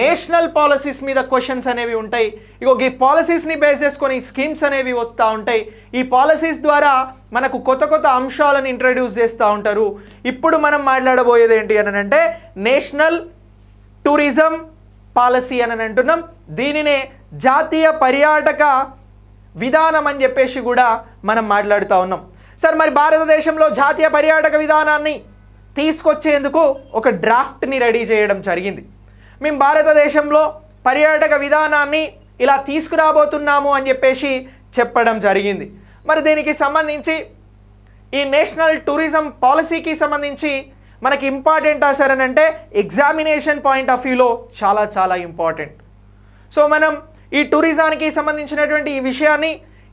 national policies మీద questions అనేవి ఉంటాయి ఇగో ఈ పాలసీస్ని బేస్ చేసుకొని స్కీమ్స్ అనేవి వస్తూ ఉంటాయి ఈ పాలసీస్ ద్వారా మనకు కొత్త కొత్త అంశాలను ఇంట్రడ్యూస్ చేస్తూ ఉంటారు ఇప్పుడు మనం మాట్లాడబోయేది ఏంటి అని అంటే నేషనల్ టూరిజం పాలసీ అని అంటున్నాం దీనినే జాతీయ పర్యాటక విధానం అని చెప్పేసి కూడా మనం మాట్లాడుతూ ఉన్నాం సార్ మరి భారతదేశంలో జాతీయ పర్యాటక విధానాన్ని తీసుకొచ్చేందుకు ఒక డ్రాఫ్ట్ని రెడీ చేయడం జరిగింది మేము భారతదేశంలో పర్యాటక విధానాన్ని ఇలా తీసుకురాబోతున్నాము అని చెప్పేసి చెప్పడం జరిగింది మరి దీనికి సంబంధించి ఈ నేషనల్ టూరిజం పాలసీకి సంబంధించి మనకి ఇంపార్టెంట్ అంటే ఎగ్జామినేషన్ పాయింట్ ఆఫ్ వ్యూలో చాలా చాలా ఇంపార్టెంట్ సో మనం ఈ టూరిజానికి సంబంధించినటువంటి ఈ విషయాన్ని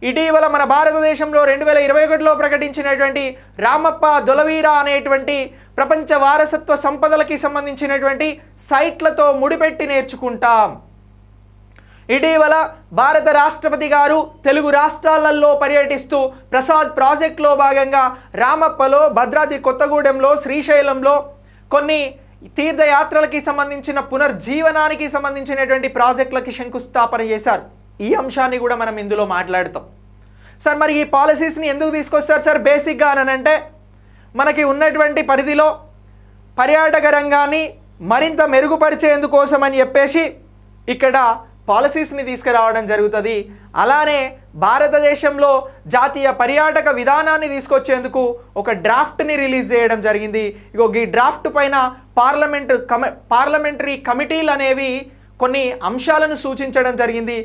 ఇటీవల మన భారతదేశంలో రెండు వేల ఇరవై ఒకటిలో ప్రకటించినటువంటి రామప్ప దొలవీరా అనేటువంటి ప్రపంచ వారసత్వ సంపదలకి సంబంధించినటువంటి సైట్లతో ముడిపెట్టి నేర్చుకుంటాం ఇటీవల భారత రాష్ట్రపతి గారు తెలుగు రాష్ట్రాలలో పర్యటిస్తూ ప్రసాద్ ప్రాజెక్టులో భాగంగా రామప్పలో భద్రాద్రి కొత్తగూడెంలో శ్రీశైలంలో కొన్ని తీర్థయాత్రలకి సంబంధించిన పునర్జీవనానికి సంబంధించినటువంటి ప్రాజెక్టులకి శంకుస్థాపన చేశారు ఈ అంశాన్ని కూడా మనం ఇందులో మాట్లాడతాం సార్ మరి ఈ పాలసీస్ని ఎందుకు తీసుకొస్తారు సార్ బేసిక్గా అనంటే మనకి ఉన్నటువంటి పరిధిలో పర్యాటక రంగాన్ని మరింత మెరుగుపరిచేందుకోసమని చెప్పేసి ఇక్కడ పాలసీస్ని తీసుకురావడం జరుగుతుంది అలానే భారతదేశంలో జాతీయ పర్యాటక విధానాన్ని తీసుకొచ్చేందుకు ఒక డ్రాఫ్ట్ని రిలీజ్ చేయడం జరిగింది ఇగో ఈ డ్రాఫ్ట్ పైన పార్లమెంటు కమ పార్లమెంటరీ కమిటీలు అనేవి కొన్ని అంశాలను సూచించడం జరిగింది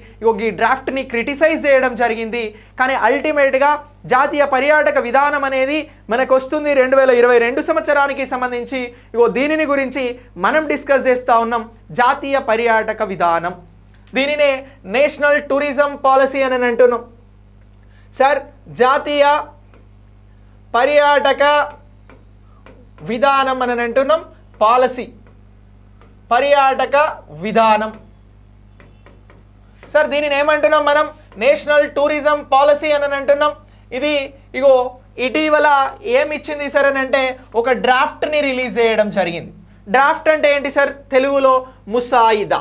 ఈ డ్రాఫ్ట్ని క్రిటిసైజ్ చేయడం జరిగింది కానీ అల్టిమేట్గా జాతీయ పర్యాటక విధానం అనేది మనకు వస్తుంది రెండు వేల ఇరవై రెండు సంవత్సరానికి సంబంధించి ఇగో దీనిని గురించి మనం డిస్కస్ చేస్తూ ఉన్నాం జాతీయ పర్యాటక విధానం దీనినే నేషనల్ టూరిజం పాలసీ అని అంటున్నాం సార్ జాతీయ పర్యాటక విధానం అని అంటున్నాం పాలసీ పర్యాటక విధానం సార్ దీనిని ఏమంటున్నాం మనం నేషనల్ టూరిజం పాలసీ అని అంటున్నాం ఇది ఇగో ఇటీవల ఇచ్చింది సార్ అని అంటే ఒక డ్రాఫ్ట్ని రిలీజ్ చేయడం జరిగింది డ్రాఫ్ట్ అంటే ఏంటి సార్ తెలుగులో ముసాయిదా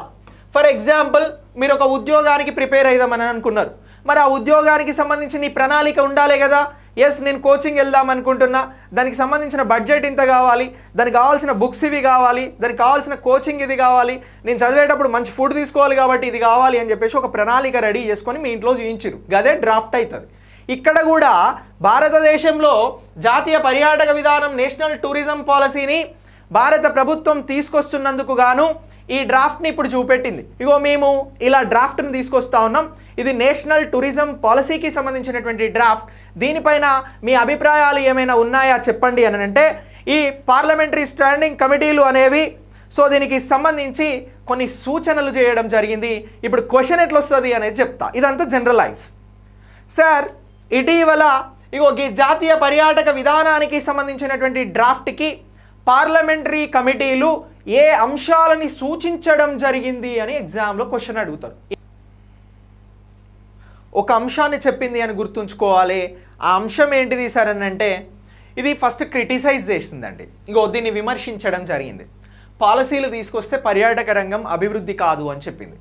ఫర్ ఎగ్జాంపుల్ మీరు ఒక ఉద్యోగానికి ప్రిపేర్ అయిదామని అనుకున్నారు మరి ఆ ఉద్యోగానికి సంబంధించిన ఈ ప్రణాళిక ఉండాలి కదా ఎస్ నేను కోచింగ్ వెళ్దాం అనుకుంటున్నా దానికి సంబంధించిన బడ్జెట్ ఇంత కావాలి దానికి కావాల్సిన బుక్స్ ఇవి కావాలి దానికి కావాల్సిన కోచింగ్ ఇది కావాలి నేను చదివేటప్పుడు మంచి ఫుడ్ తీసుకోవాలి కాబట్టి ఇది కావాలి అని చెప్పేసి ఒక ప్రణాళిక రెడీ చేసుకొని మీ ఇంట్లో చూయించరు గదే డ్రాఫ్ట్ అవుతుంది ఇక్కడ కూడా భారతదేశంలో జాతీయ పర్యాటక విధానం నేషనల్ టూరిజం పాలసీని భారత ప్రభుత్వం తీసుకొస్తున్నందుకు గాను ఈ డ్రాఫ్ట్ని ఇప్పుడు చూపెట్టింది ఇగో మేము ఇలా డ్రాఫ్ట్ని తీసుకొస్తా ఉన్నాం ఇది నేషనల్ టూరిజం పాలసీకి సంబంధించినటువంటి డ్రాఫ్ట్ దీనిపైన మీ అభిప్రాయాలు ఏమైనా ఉన్నాయా చెప్పండి అని అంటే ఈ పార్లమెంటరీ స్టాండింగ్ కమిటీలు అనేవి సో దీనికి సంబంధించి కొన్ని సూచనలు చేయడం జరిగింది ఇప్పుడు క్వశ్చన్ ఎట్లా వస్తుంది అనేది చెప్తా ఇదంతా జనరలైజ్ సార్ ఇటీవల ఇగో ఈ జాతీయ పర్యాటక విధానానికి సంబంధించినటువంటి డ్రాఫ్ట్కి పార్లమెంటరీ కమిటీలు ఏ అంశాలని సూచించడం జరిగింది అని ఎగ్జామ్లో క్వశ్చన్ అడుగుతారు ఒక అంశాన్ని చెప్పింది అని గుర్తుంచుకోవాలి ఆ అంశం ఏంటిది సార్ అంటే ఇది ఫస్ట్ క్రిటిసైజ్ చేసిందండి ఇంకో దీన్ని విమర్శించడం జరిగింది పాలసీలు తీసుకొస్తే పర్యాటక రంగం అభివృద్ధి కాదు అని చెప్పింది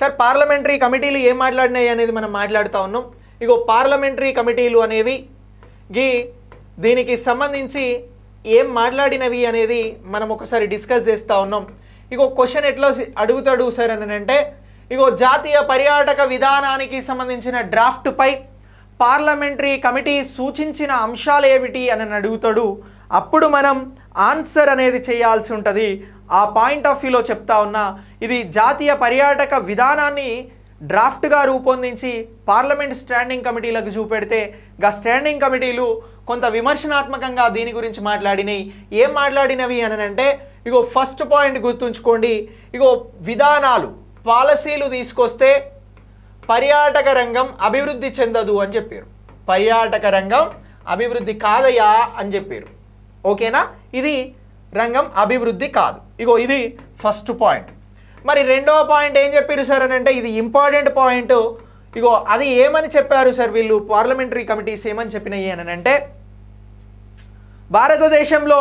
సార్ పార్లమెంటరీ కమిటీలు ఏం మాట్లాడినాయి అనేది మనం మాట్లాడుతూ ఉన్నాం ఇగో పార్లమెంటరీ కమిటీలు అనేవి గీ దీనికి సంబంధించి ఏం మాట్లాడినవి అనేది మనం ఒకసారి డిస్కస్ చేస్తూ ఉన్నాం ఇగో క్వశ్చన్ ఎట్లా అడుగుతాడు సార్ అని అంటే ఇగో జాతీయ పర్యాటక విధానానికి సంబంధించిన డ్రాఫ్ట్పై పార్లమెంటరీ కమిటీ సూచించిన అంశాలు ఏమిటి అని అడుగుతాడు అప్పుడు మనం ఆన్సర్ అనేది చేయాల్సి ఉంటుంది ఆ పాయింట్ ఆఫ్ వ్యూలో చెప్తా ఉన్నా ఇది జాతీయ పర్యాటక విధానాన్ని డ్రాఫ్ట్గా రూపొందించి పార్లమెంట్ స్టాండింగ్ కమిటీలకు చూపెడితే గా స్టాండింగ్ కమిటీలు కొంత విమర్శనాత్మకంగా దీని గురించి మాట్లాడినాయి ఏం మాట్లాడినవి అంటే ఇగో ఫస్ట్ పాయింట్ గుర్తుంచుకోండి ఇగో విధానాలు పాలసీలు తీసుకొస్తే పర్యాటక రంగం అభివృద్ధి చెందదు అని చెప్పారు పర్యాటక రంగం అభివృద్ధి కాదయా అని చెప్పారు ఓకేనా ఇది రంగం అభివృద్ధి కాదు ఇగో ఇది ఫస్ట్ పాయింట్ మరి రెండవ పాయింట్ ఏం చెప్పారు సార్ అని అంటే ఇది ఇంపార్టెంట్ పాయింట్ ఇగో అది ఏమని చెప్పారు సార్ వీళ్ళు పార్లమెంటరీ కమిటీస్ ఏమని చెప్పినాయి అని అంటే భారతదేశంలో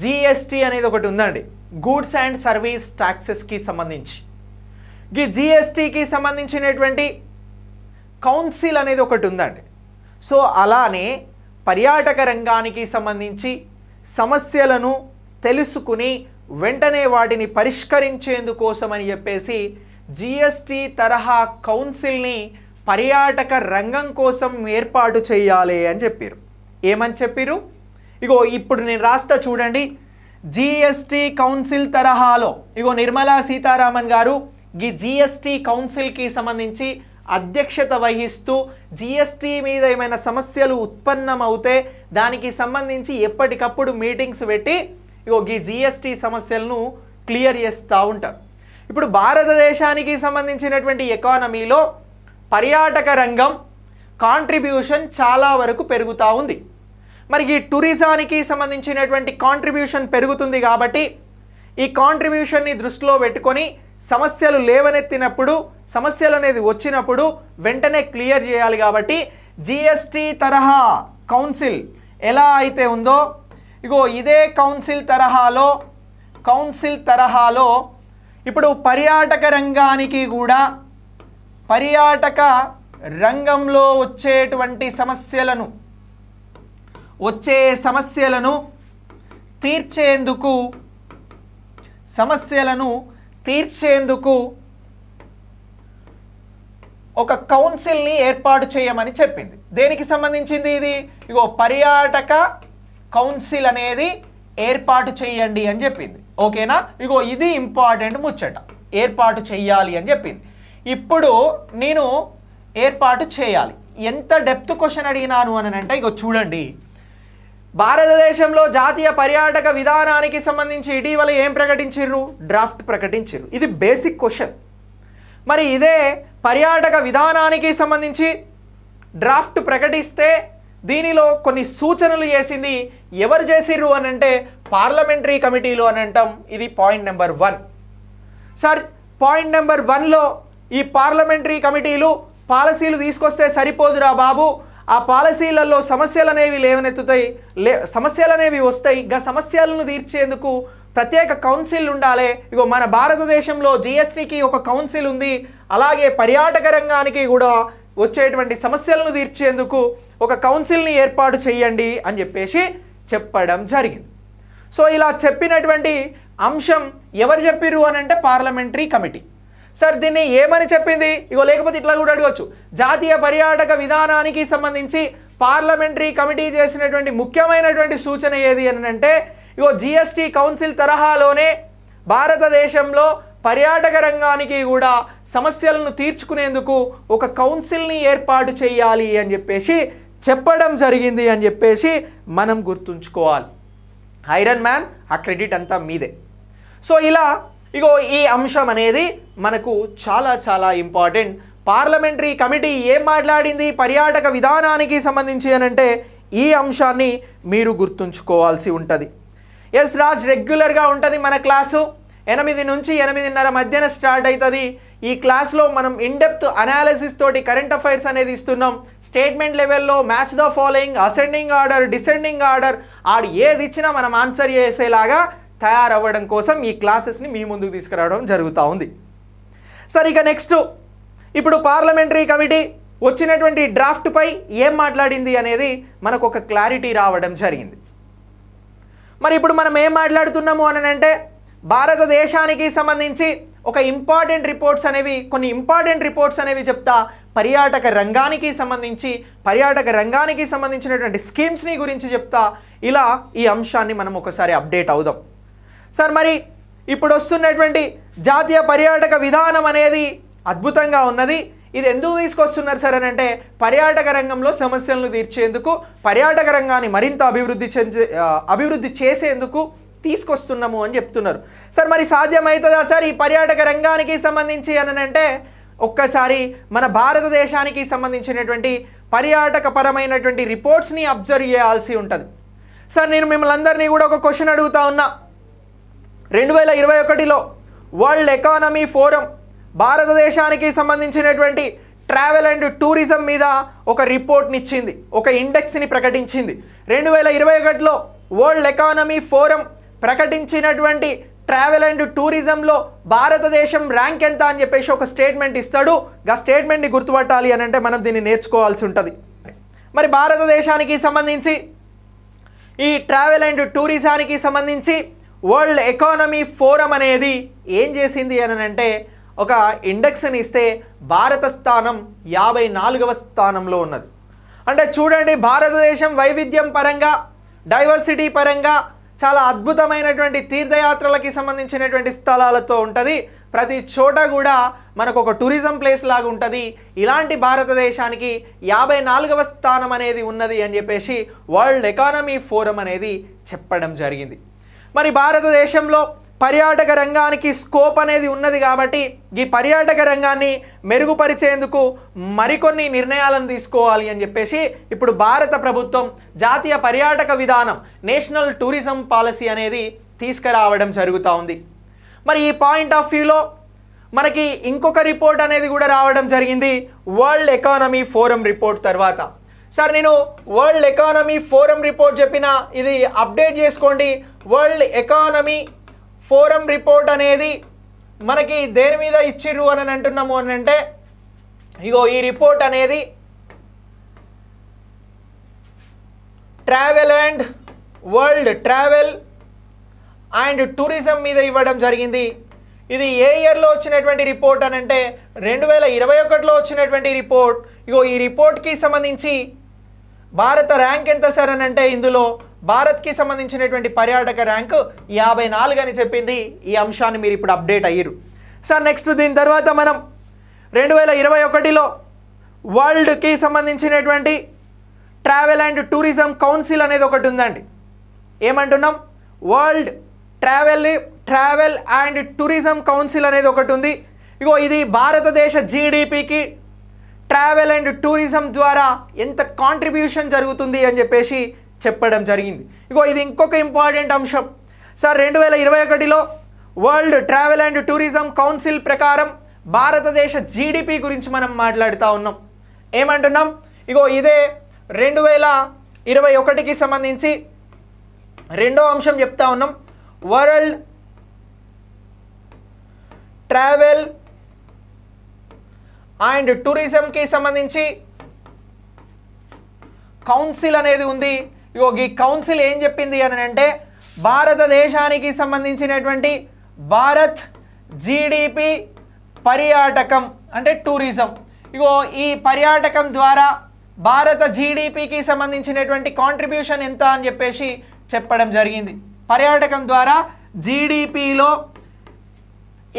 జిఎస్టి అనేది ఒకటి ఉందండి గూడ్స్ అండ్ సర్వీస్ ట్యాక్సెస్కి సంబంధించి ఈ జిఎస్టికి సంబంధించినటువంటి కౌన్సిల్ అనేది ఒకటి ఉందండి సో అలానే పర్యాటక రంగానికి సంబంధించి సమస్యలను తెలుసుకుని వెంటనే వాటిని పరిష్కరించేందుకోసమని చెప్పేసి జిఎస్టి తరహా కౌన్సిల్ని పర్యాటక రంగం కోసం ఏర్పాటు చేయాలి అని చెప్పారు ఏమని చెప్పారు ఇగో ఇప్పుడు నేను రాస్తా చూడండి జిఎస్టీ కౌన్సిల్ తరహాలో ఇగో నిర్మలా సీతారామన్ గారు ఈ జిఎస్టీ కౌన్సిల్కి సంబంధించి అధ్యక్షత వహిస్తూ జిఎస్టీ మీద ఏమైనా సమస్యలు ఉత్పన్నమవుతే దానికి సంబంధించి ఎప్పటికప్పుడు మీటింగ్స్ పెట్టి ఇగో ఈ జిఎస్టీ సమస్యలను క్లియర్ చేస్తూ ఉంటారు ఇప్పుడు భారతదేశానికి సంబంధించినటువంటి ఎకానమీలో పర్యాటక రంగం కాంట్రిబ్యూషన్ చాలా వరకు పెరుగుతూ ఉంది మరి ఈ టూరిజానికి సంబంధించినటువంటి కాంట్రిబ్యూషన్ పెరుగుతుంది కాబట్టి ఈ కాంట్రిబ్యూషన్ని దృష్టిలో పెట్టుకొని సమస్యలు లేవనెత్తినప్పుడు సమస్యలు అనేది వచ్చినప్పుడు వెంటనే క్లియర్ చేయాలి కాబట్టి జిఎస్టీ తరహా కౌన్సిల్ ఎలా అయితే ఉందో ఇగో ఇదే కౌన్సిల్ తరహాలో కౌన్సిల్ తరహాలో ఇప్పుడు పర్యాటక రంగానికి కూడా పర్యాటక రంగంలో వచ్చేటువంటి సమస్యలను వచ్చే సమస్యలను తీర్చేందుకు సమస్యలను తీర్చేందుకు ఒక కౌన్సిల్ని ఏర్పాటు చేయమని చెప్పింది దేనికి సంబంధించింది ఇది ఇగో పర్యాటక కౌన్సిల్ అనేది ఏర్పాటు చేయండి అని చెప్పింది ఓకేనా ఇగో ఇది ఇంపార్టెంట్ ముచ్చట ఏర్పాటు చేయాలి అని చెప్పింది ఇప్పుడు నేను ఏర్పాటు చేయాలి ఎంత డెప్త్ క్వశ్చన్ అడిగినాను అని అంటే ఇగో చూడండి భారతదేశంలో జాతీయ పర్యాటక విధానానికి సంబంధించి ఇటీవల ఏం ప్రకటించిర్రు డ్రాఫ్ట్ ప్రకటించిర్రు ఇది బేసిక్ క్వశ్చన్ మరి ఇదే పర్యాటక విధానానికి సంబంధించి డ్రాఫ్ట్ ప్రకటిస్తే దీనిలో కొన్ని సూచనలు చేసింది ఎవరు చేసిర్రు అని అంటే పార్లమెంటరీ కమిటీలు అని అంటాం ఇది point number one sir point number వన్లో ఈ పార్లమెంటరీ కమిటీలు పాలసీలు తీసుకొస్తే సరిపోదురా బాబు ఆ పాలసీలలో సమస్యలు అనేవి లేవనెత్తుతాయి లే సమస్యలు అనేవి వస్తాయి గా సమస్యలను తీర్చేందుకు ప్రత్యేక కౌన్సిల్ ఉండాలి ఇగో మన భారతదేశంలో జిఎస్టీకి ఒక కౌన్సిల్ ఉంది అలాగే పర్యాటక రంగానికి కూడా వచ్చేటువంటి సమస్యలను తీర్చేందుకు ఒక కౌన్సిల్ని ఏర్పాటు చేయండి అని చెప్పేసి చెప్పడం జరిగింది సో ఇలా చెప్పినటువంటి అంశం ఎవరు చెప్పిరు అని అంటే పార్లమెంటరీ కమిటీ సార్ దీన్ని ఏమని చెప్పింది ఇగో లేకపోతే ఇట్లా కూడా అడగచ్చు జాతీయ పర్యాటక విధానానికి సంబంధించి పార్లమెంటరీ కమిటీ చేసినటువంటి ముఖ్యమైనటువంటి సూచన ఏది అని అంటే ఇగో జిఎస్టీ కౌన్సిల్ తరహాలోనే భారతదేశంలో పర్యాటక రంగానికి కూడా సమస్యలను తీర్చుకునేందుకు ఒక కౌన్సిల్ని ఏర్పాటు చేయాలి అని చెప్పేసి చెప్పడం జరిగింది అని చెప్పేసి మనం గుర్తుంచుకోవాలి ఐరన్ మ్యాన్ ఆ క్రెడిట్ అంతా మీదే సో ఇలా ఇగో ఈ అంశం అనేది మనకు చాలా చాలా ఇంపార్టెంట్ పార్లమెంటరీ కమిటీ ఏం మాట్లాడింది పర్యాటక విధానానికి సంబంధించి అనంటే ఈ అంశాన్ని మీరు గుర్తుంచుకోవాల్సి ఉంటుంది ఎస్ రాజ్ రెగ్యులర్గా ఉంటుంది మన క్లాసు ఎనిమిది నుంచి ఎనిమిదిన్నర మధ్యన స్టార్ట్ అవుతుంది ఈ క్లాస్లో మనం ఇన్డెప్త్ అనాలిసిస్ తోటి కరెంట్ అఫైర్స్ అనేది ఇస్తున్నాం స్టేట్మెంట్ లెవెల్లో match the following ascending order descending order ఆడు ఏది ఇచ్చినా మనం ఆన్సర్ చేసేలాగా తయారవ్వడం కోసం ఈ క్లాసెస్ని మీ ముందుకు తీసుకురావడం జరుగుతూ ఉంది సరే ఇక నెక్స్ట్ ఇప్పుడు పార్లమెంటరీ కమిటీ వచ్చినటువంటి డ్రాఫ్ట్పై ఏం మాట్లాడింది అనేది మనకు ఒక క్లారిటీ రావడం జరిగింది మరి ఇప్పుడు మనం ఏం మాట్లాడుతున్నాము అని అంటే భారతదేశానికి సంబంధించి ఒక ఇంపార్టెంట్ రిపోర్ట్స్ అనేవి కొన్ని ఇంపార్టెంట్ రిపోర్ట్స్ అనేవి చెప్తా పర్యాటక రంగానికి సంబంధించి పర్యాటక రంగానికి సంబంధించినటువంటి స్కీమ్స్ని గురించి చెప్తా ఇలా ఈ అంశాన్ని మనం ఒకసారి అప్డేట్ అవుదాం సార్ మరి ఇప్పుడు వస్తున్నటువంటి జాతీయ పర్యాటక విధానం అనేది అద్భుతంగా ఉన్నది ఇది ఎందుకు తీసుకొస్తున్నారు సార్ అని అంటే పర్యాటక రంగంలో సమస్యలను తీర్చేందుకు పర్యాటక రంగాన్ని మరింత అభివృద్ధి చెందే అభివృద్ధి చేసేందుకు తీసుకొస్తున్నాము అని చెప్తున్నారు సార్ మరి సాధ్యమవుతుందా సార్ ఈ పర్యాటక రంగానికి సంబంధించి అని అంటే ఒక్కసారి మన భారతదేశానికి సంబంధించినటువంటి పర్యాటక పరమైనటువంటి రిపోర్ట్స్ని అబ్జర్వ్ చేయాల్సి ఉంటుంది సార్ నేను మిమ్మల్ని అందరినీ కూడా ఒక క్వశ్చన్ అడుగుతా ఉన్నా రెండు వేల ఇరవై ఒకటిలో వరల్డ్ ఎకానమీ ఫోరం భారతదేశానికి సంబంధించినటువంటి ట్రావెల్ అండ్ టూరిజం మీద ఒక రిపోర్ట్నిచ్చింది ఒక ఇండెక్స్ని ప్రకటించింది రెండు వేల ఇరవై ఒకటిలో వరల్డ్ ఎకానమీ ఫోరం ప్రకటించినటువంటి ట్రావెల్ అండ్ టూరిజంలో భారతదేశం ర్యాంక్ ఎంత అని చెప్పేసి ఒక స్టేట్మెంట్ ఇస్తాడు ఆ స్టేట్మెంట్ని గుర్తుపట్టాలి అని అంటే మనం దీన్ని నేర్చుకోవాల్సి ఉంటుంది మరి భారతదేశానికి సంబంధించి ఈ ట్రావెల్ అండ్ టూరిజానికి సంబంధించి వరల్డ్ ఎకానమీ ఫోరం అనేది ఏం చేసింది అని అంటే ఒక ఇండెక్స్ని ఇస్తే భారత స్థానం యాభై నాలుగవ స్థానంలో ఉన్నది అంటే చూడండి భారతదేశం వైవిధ్యం పరంగా డైవర్సిటీ పరంగా చాలా అద్భుతమైనటువంటి తీర్థయాత్రలకి సంబంధించినటువంటి స్థలాలతో ఉంటుంది ప్రతి చోట కూడా మనకు ఒక టూరిజం ప్లేస్ లాగా ఉంటుంది ఇలాంటి భారతదేశానికి యాభై నాలుగవ స్థానం అనేది ఉన్నది అని చెప్పేసి వరల్డ్ ఎకానమీ ఫోరం అనేది చెప్పడం జరిగింది మరి భారతదేశంలో పర్యాటక రంగానికి స్కోప్ అనేది ఉన్నది కాబట్టి ఈ పర్యాటక రంగాన్ని మెరుగుపరిచేందుకు మరికొన్ని నిర్ణయాలను తీసుకోవాలి అని చెప్పేసి ఇప్పుడు భారత ప్రభుత్వం జాతీయ పర్యాటక విధానం నేషనల్ టూరిజం పాలసీ అనేది తీసుకురావడం జరుగుతూ ఉంది మరి ఈ పాయింట్ ఆఫ్ వ్యూలో మనకి ఇంకొక రిపోర్ట్ అనేది కూడా రావడం జరిగింది వరల్డ్ ఎకానమీ ఫోరం రిపోర్ట్ తర్వాత సార్ నేను వరల్డ్ ఎకానమీ ఫోరం రిపోర్ట్ చెప్పిన ఇది అప్డేట్ చేసుకోండి వరల్డ్ ఎకానమీ ఫోరం రిపోర్ట్ అనేది మనకి దేని మీద ఇచ్చిర్రు అని అంటున్నాము అని అంటే ఇగో ఈ రిపోర్ట్ అనేది travel and world travel and tourism మీద ఇవ్వడం జరిగింది ఇది ఏ ఇయర్లో వచ్చినటువంటి రిపోర్ట్ అని అంటే రెండు వేల ఇరవై ఒకటిలో వచ్చినటువంటి రిపోర్ట్ ఇగో ఈ రిపోర్ట్కి సంబంధించి భారత ర్యాంక్ ఎంత సార్ అని అంటే ఇందులో భారత్కి సంబంధించినటువంటి పర్యాటక ర్యాంకు యాభై నాలుగు అని చెప్పింది ఈ అంశాన్ని మీరు ఇప్పుడు అప్డేట్ అయ్యారు సార్ నెక్స్ట్ దీని తర్వాత మనం రెండు వేల ఇరవై ఒకటిలో వరల్డ్కి సంబంధించినటువంటి ట్రావెల్ అండ్ టూరిజం కౌన్సిల్ అనేది ఒకటి ఉందండి ఏమంటున్నాం world travel travel and tourism council అనేది ఒకటి ఉంది ఇగో ఇది భారతదేశ జీడిపికి ట్రావెల్ అండ్ టూరిజం ద్వారా ఎంత కాంట్రిబ్యూషన్ జరుగుతుంది అని చెప్పేసి చెప్పడం జరిగింది ఇగో ఇది ఇంకొక ఇంపార్టెంట్ అంశం సార్ రెండు వేల ఇరవై ఒకటిలో world travel and tourism council ప్రకారం భారతదేశ జీడిపి గురించి మనం మాట్లాడుతూ ఉన్నాం ఏమంటున్నాం ఇగో ఇదే రెండు వేల ఇరవై ఒకటికి సంబంధించి రెండో అంశం చెప్తా ఉన్నాం వరల్డ్ ట్రావెల్ అండ్ టూరిజంకి సంబంధించి కౌన్సిల్ అనేది ఉంది ఇగో ఈ కౌన్సిల్ ఏం చెప్పింది అని అంటే భారతదేశానికి సంబంధించినటువంటి భారత్ జీడిపి పర్యాటకం అంటే టూరిజం ఇగో ఈ పర్యాటకం ద్వారా భారత జీడిపికి సంబంధించినటువంటి కాంట్రిబ్యూషన్ ఎంత అని చెప్పేసి చెప్పడం జరిగింది పర్యాటకం ద్వారా జీడిపిలో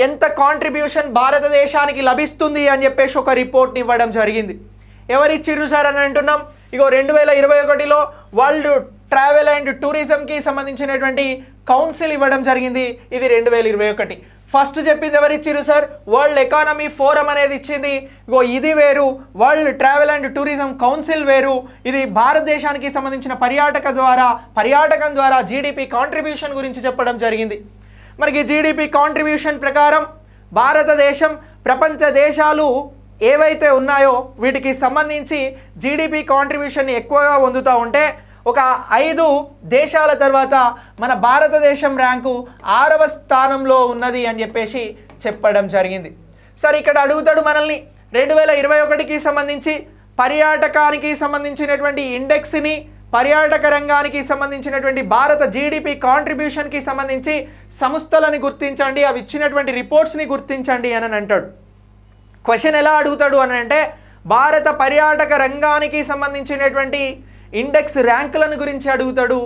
ఎంత కాంట్రిబ్యూషన్ భారతదేశానికి లభిస్తుంది అని చెప్పేసి ఒక రిపోర్ట్ని ఇవ్వడం జరిగింది ఎవరిచ్చిరు సార్ అని అంటున్నాం ఇగో రెండు వేల ఇరవై ఒకటిలో వరల్డ్ ట్రావెల్ అండ్ టూరిజంకి సంబంధించినటువంటి కౌన్సిల్ ఇవ్వడం జరిగింది ఇది రెండు వేల ఇరవై ఒకటి ఫస్ట్ చెప్పింది ఇచ్చారు సార్ వరల్డ్ ఎకానమీ ఫోరం అనేది ఇచ్చింది ఇగో ఇది వేరు world travel and tourism council వేరు ఇది భారతదేశానికి సంబంధించిన పర్యాటక ద్వారా పర్యాటకం ద్వారా జీడిపి కాంట్రిబ్యూషన్ గురించి చెప్పడం జరిగింది మనకి జీడిపి కాంట్రిబ్యూషన్ ప్రకారం భారతదేశం ప్రపంచ దేశాలు ఏవైతే ఉన్నాయో వీటికి సంబంధించి జీడిపి కాంట్రిబ్యూషన్ ఎక్కువగా పొందుతూ ఉంటే ఒక ఐదు దేశాల తర్వాత మన భారతదేశం ర్యాంకు ఆరవ స్థానంలో ఉన్నది అని చెప్పేసి చెప్పడం జరిగింది సార్ ఇక్కడ అడుగుతాడు మనల్ని రెండు వేల ఇరవై ఒకటికి సంబంధించి పర్యాటకానికి సంబంధించినటువంటి ఇండెక్స్ని పర్యాటక రంగానికి సంబంధించినటువంటి భారత జీడిపి కాంట్రిబ్యూషన్కి సంబంధించి సంస్థలను గుర్తించండి అవి ఇచ్చినటువంటి రిపోర్ట్స్ని గుర్తించండి అని అంటాడు క్వశ్చన్ ఎలా అడుగుతాడు అని అంటే భారత పర్యాటక రంగానికి సంబంధించినటువంటి ఇండెక్స్ ర్యాంకులను గురించి అడుగుతాడు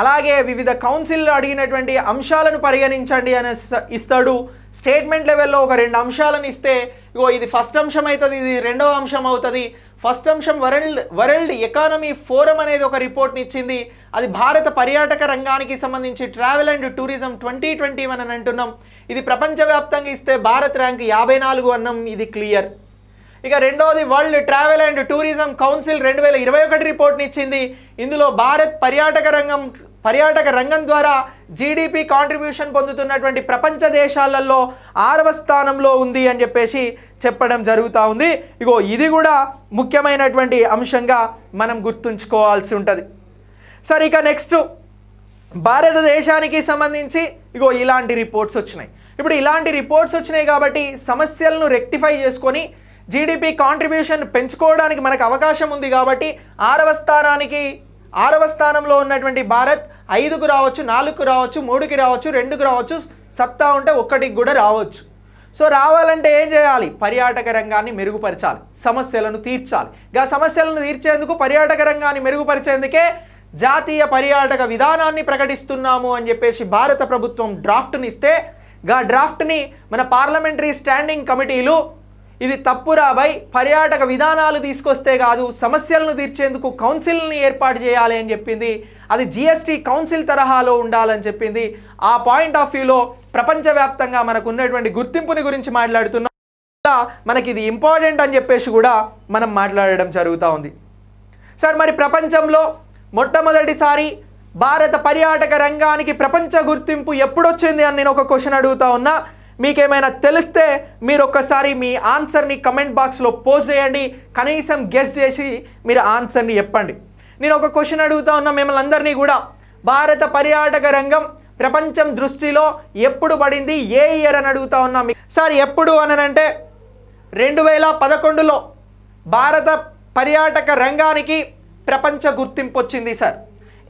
అలాగే వివిధ కౌన్సిల్లో అడిగినటువంటి అంశాలను పరిగణించండి అని ఇస్తాడు స్టేట్మెంట్ లెవెల్లో ఒక రెండు అంశాలను ఇస్తే ఇగో ఇది ఫస్ట్ అంశం అవుతుంది ఇది రెండవ అంశం అవుతుంది ఫస్ట్ అంశం వరల్డ్ వరల్డ్ ఎకానమీ ఫోరం అనేది ఒక రిపోర్ట్ని ఇచ్చింది అది భారత పర్యాటక రంగానికి సంబంధించి travel and tourism twenty twenty one అని అంటున్నాం ఇది ప్రపంచవ్యాప్తంగా ఇస్తే భారత్ ర్యాంక్ యాభై నాలుగు అన్నం ఇది క్లియర్ ఇక రెండవది world travel and tourism council రెండు వేల ఇరవై ఒకటి రిపోర్ట్ని ఇచ్చింది ఇందులో భారత్ పర్యాటక రంగం పర్యాటక రంగం ద్వారా జీడిపి కాంట్రిబ్యూషన్ పొందుతున్నటువంటి ప్రపంచ దేశాలలో ఆరవ స్థానంలో ఉంది అని చెప్పేసి చెప్పడం జరుగుతూ ఉంది ఇగో ఇది కూడా ముఖ్యమైనటువంటి అంశంగా మనం గుర్తుంచుకోవాల్సి ఉంటుంది సరే ఇక నెక్స్ట్ భారతదేశానికి సంబంధించి ఇగో ఇలాంటి రిపోర్ట్స్ వచ్చినాయి ఇప్పుడు ఇలాంటి రిపోర్ట్స్ వచ్చినాయి కాబట్టి సమస్యలను రెక్టిఫై చేసుకొని జీడిపి కాంట్రిబ్యూషన్ పెంచుకోవడానికి మనకు అవకాశం ఉంది కాబట్టి ఆరవ స్థానానికి ఆరవ స్థానంలో ఉన్నటువంటి భారత్ ఐదుకు రావచ్చు నాలుగుకు రావచ్చు మూడుకి రావచ్చు రెండుకు రావచ్చు సత్తా ఉంటే ఒక్కటికి కూడా రావచ్చు సో రావాలంటే ఏం చేయాలి పర్యాటక రంగాన్ని మెరుగుపరచాలి సమస్యలను తీర్చాలి గా సమస్యలను తీర్చేందుకు పర్యాటక రంగాన్ని మెరుగుపరిచేందుకే జాతీయ పర్యాటక విధానాన్ని ప్రకటిస్తున్నాము అని చెప్పేసి భారత ప్రభుత్వం డ్రాఫ్ట్ని ఇస్తే గా డ్రాఫ్ట్ని మన పార్లమెంటరీ స్టాండింగ్ కమిటీలు ఇది తప్పురాబై పర్యాటక విధానాలు తీసుకొస్తే కాదు సమస్యలను తీర్చేందుకు కౌన్సిల్ని ఏర్పాటు చేయాలి అని చెప్పింది అది జిఎస్టీ కౌన్సిల్ తరహాలో ఉండాలని చెప్పింది ఆ పాయింట్ ఆఫ్ వ్యూలో ప్రపంచవ్యాప్తంగా మనకు ఉన్నటువంటి గుర్తింపుని గురించి మాట్లాడుతున్నాం మనకి ఇది ఇంపార్టెంట్ అని చెప్పేసి కూడా మనం మాట్లాడడం జరుగుతూ ఉంది సార్ మరి ప్రపంచంలో మొట్టమొదటిసారి భారత పర్యాటక రంగానికి ప్రపంచ గుర్తింపు ఎప్పుడొచ్చింది అని నేను ఒక క్వశ్చన్ అడుగుతా ఉన్నా మీకేమైనా తెలిస్తే మీరు ఒక్కసారి మీ ఆన్సర్ని కమెంట్ బాక్స్లో పోస్ట్ చేయండి కనీసం గెస్ చేసి మీరు ఆన్సర్ని చెప్పండి నేను ఒక క్వశ్చన్ అడుగుతా ఉన్నా మిమ్మల్ని అందరినీ కూడా భారత పర్యాటక రంగం ప్రపంచం దృష్టిలో ఎప్పుడు పడింది ఏ ఇయర్ అని అడుగుతా ఉన్నా సార్ ఎప్పుడు అనంటే రెండు వేల పదకొండులో భారత పర్యాటక రంగానికి ప్రపంచ గుర్తింపు వచ్చింది సార్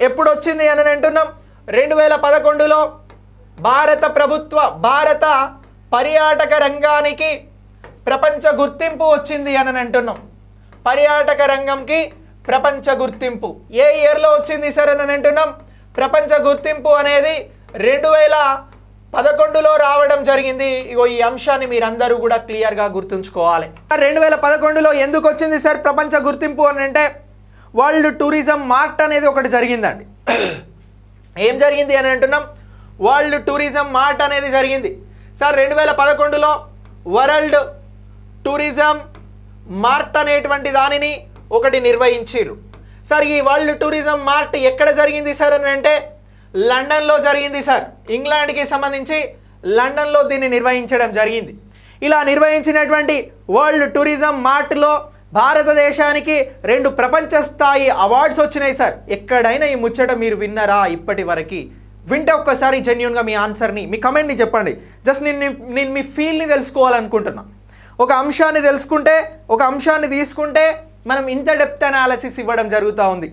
ఎప్పుడు వచ్చింది అని అంటున్నాం రెండు వేల పదకొండులో భారత ప్రభుత్వ భారత పర్యాటక రంగానికి ప్రపంచ గుర్తింపు వచ్చింది అని అంటున్నాం పర్యాటక రంగంకి ప్రపంచ గుర్తింపు ఏ ఇయర్లో వచ్చింది సార్ అని అంటున్నాం ప్రపంచ గుర్తింపు అనేది రెండు వేల పదకొండులో రావడం జరిగింది ఇగో ఈ అంశాన్ని మీరందరూ కూడా క్లియర్గా గుర్తుంచుకోవాలి రెండు వేల పదకొండులో ఎందుకు వచ్చింది సార్ ప్రపంచ గుర్తింపు అని అంటే వరల్డ్ టూరిజం మార్ట్ అనేది ఒకటి జరిగిందండి ఏం జరిగింది అని అంటున్నాం వరల్డ్ టూరిజం మార్ట్ అనేది జరిగింది సార్ రెండు వేల పదకొండులో వరల్డ్ టూరిజం మార్ట్ అనేటువంటి దానిని ఒకటి నిర్వహించారు సార్ ఈ వరల్డ్ టూరిజం మార్ట్ ఎక్కడ జరిగింది సార్ అని అంటే లండన్లో జరిగింది సార్ ఇంగ్లాండ్కి సంబంధించి లండన్లో దీన్ని నిర్వహించడం జరిగింది ఇలా నిర్వహించినటువంటి వరల్డ్ టూరిజం మార్ట్లో భారతదేశానికి రెండు ప్రపంచ స్థాయి అవార్డ్స్ వచ్చినాయి సార్ ఎక్కడైనా ఈ ముచ్చట మీరు విన్నారా ఇప్పటి వరకు వింటే ఒక్కసారి జెన్యున్గా మీ ఆన్సర్ని మీ కమెంట్ని చెప్పండి జస్ట్ నేను నేను మీ ఫీల్ని తెలుసుకోవాలనుకుంటున్నా ఒక అంశాన్ని తెలుసుకుంటే ఒక అంశాన్ని తీసుకుంటే మనం ఇంత డెప్త్ అనాలసిస్ ఇవ్వడం జరుగుతూ ఉంది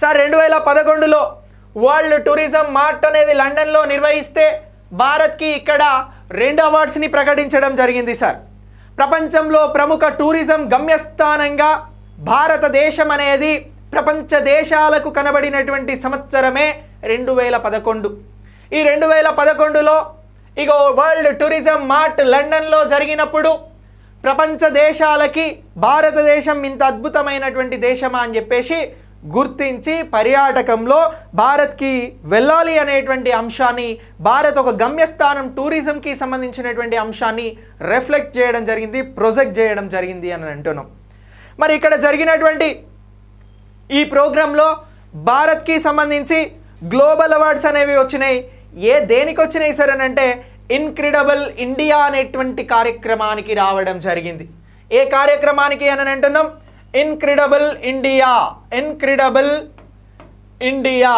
సార్ రెండు వేల పదకొండులో వరల్డ్ టూరిజం మార్ట్ అనేది లండన్లో నిర్వహిస్తే భారత్కి ఇక్కడ రెండు అవార్డ్స్ని ప్రకటించడం జరిగింది సార్ ప్రపంచంలో ప్రముఖ టూరిజం గమ్యస్థానంగా భారతదేశం అనేది ప్రపంచ దేశాలకు కనబడినటువంటి సంవత్సరమే రెండు వేల పదకొండు ఈ రెండు వేల పదకొండులో ఇక వరల్డ్ టూరిజం మార్ట్ లండన్లో జరిగినప్పుడు ప్రపంచ దేశాలకి భారతదేశం ఇంత అద్భుతమైనటువంటి దేశమా అని చెప్పేసి గుర్తించి పర్యాటకంలో భారత్కి వెళ్ళాలి అనేటువంటి అంశాన్ని భారత్ ఒక గమ్యస్థానం టూరిజంకి సంబంధించినటువంటి అంశాన్ని రిఫ్లెక్ట్ చేయడం జరిగింది ప్రొజెక్ట్ చేయడం జరిగింది అని అంటున్నాం మరి ఇక్కడ జరిగినటువంటి ఈ ప్రోగ్రాంలో భారత్కి సంబంధించి గ్లోబల్ అవార్డ్స్ అనేవి వచ్చినాయి ఏ దేనికి వచ్చినాయి సరేనంటే అని అంటే ఇన్క్రెడబుల్ ఇండియా అనేటువంటి కార్యక్రమానికి రావడం జరిగింది ఏ కార్యక్రమానికి అని అంటున్నాం ఇన్క్రెడబుల్ ఇండియా ఇన్క్రెడబుల్ ఇండియా